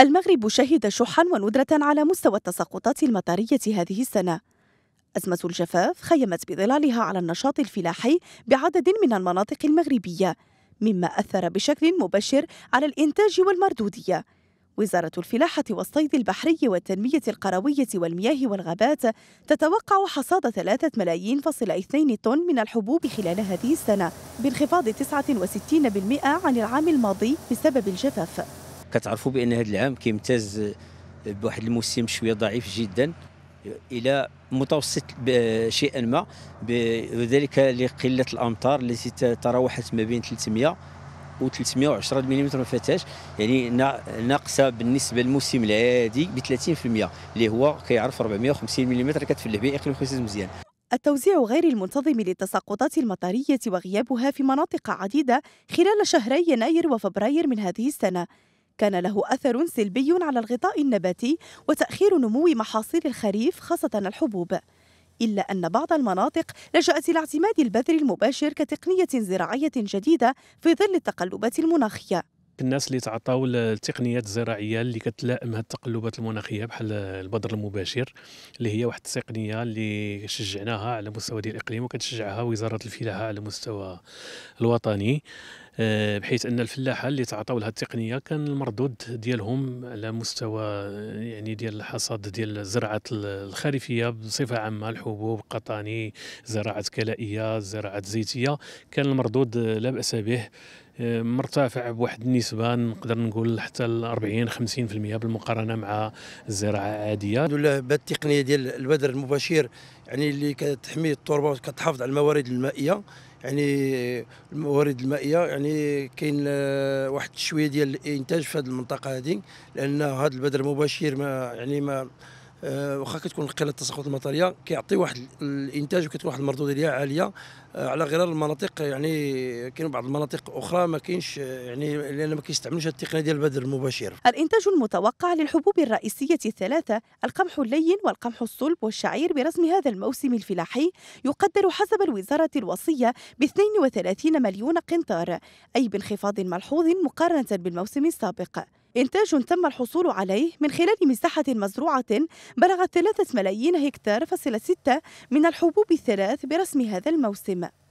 المغرب شهد شحا وندرة على مستوى التساقطات المطرية هذه السنة أزمة الجفاف خيمت بظلالها على النشاط الفلاحي بعدد من المناطق المغربية مما أثر بشكل مبشر على الإنتاج والمردودية وزارة الفلاحة والصيد البحري والتنمية القروية والمياه والغابات تتوقع حصاد 3 ملايين فاصل 2 طن من الحبوب خلال هذه السنة بانخفاض 69% عن العام الماضي بسبب الجفاف كتعرفوا بان هذا العام كيمتاز بواحد الموسم شويه ضعيف جدا الى متوسط شيئا ما وذلك لقله الامطار التي تراوحت ما بين 300 و 310 ملم ما فاتهاش يعني ناقصه بالنسبه للموسم العادي ب 30% اللي هو كيعرف 450 ملم كتفلح به اقليم خويسيس مزيان التوزيع غير المنتظم للتساقطات المطرية وغيابها في مناطق عديدة خلال شهري يناير وفبراير من هذه السنة كان له أثر سلبي على الغطاء النباتي وتأخير نمو محاصيل الخريف خاصة الحبوب إلا أن بعض المناطق لجأت إلى اعتماد البذر المباشر كتقنية زراعية جديدة في ظل التقلبات المناخية الناس اللي تعطاو التقنيات الزراعيه اللي كتلائم هاد التقلبات المناخيه بحال البذر المباشر اللي هي واحد التقنيه اللي شجعناها على مستوى ديال الاقليم وكتشجعها وزاره الفلاحه على مستوى الوطني آه، بحيث ان الفلاحه اللي تعطاو لها التقنيه كان المردود ديالهم على مستوى يعني ديال الحصاد ديال الزراعه الخريفيه بصفه عامه الحبوب قطاني زراعه كلائيه زراعه زيتيه كان المردود لا باس به آه، مرتفع بواحد النسبه نقدر نقول حتى ل 40 50% بالمقارنه مع الزراعه العاديه الحمد لله التقنيه ديال البذر المباشر يعني اللي كتحمي التربه وكتحافظ على الموارد المائيه يعني الموارد المائيه يعني كاين آه، واحد شويه ديال الانتاج في هذه المنطقه هذه لان هذا البدر مباشر ما يعني ما آه، واخا كتكون قله التساقط المطريه كيعطي واحد الانتاج وكتكون واحد المردوديه عاليه آه، على غرار المناطق يعني كاين بعض المناطق اخرى ما كاينش آه، يعني لان ما كيستعملوش التقنيه ديال البذر المباشر الانتاج المتوقع للحبوب الرئيسيه الثلاثه القمح اللين والقمح الصلب والشعير برسم هذا الموسم الفلاحي يقدر حسب الوزاره الوصيه ب 32 مليون قنطار اي بانخفاض ملحوظ مقارنه بالموسم السابق إنتاج تم الحصول عليه من خلال مساحة مزروعة بلغت 3 ملايين هكتار فاصلة 6 من الحبوب الثلاث برسم هذا الموسم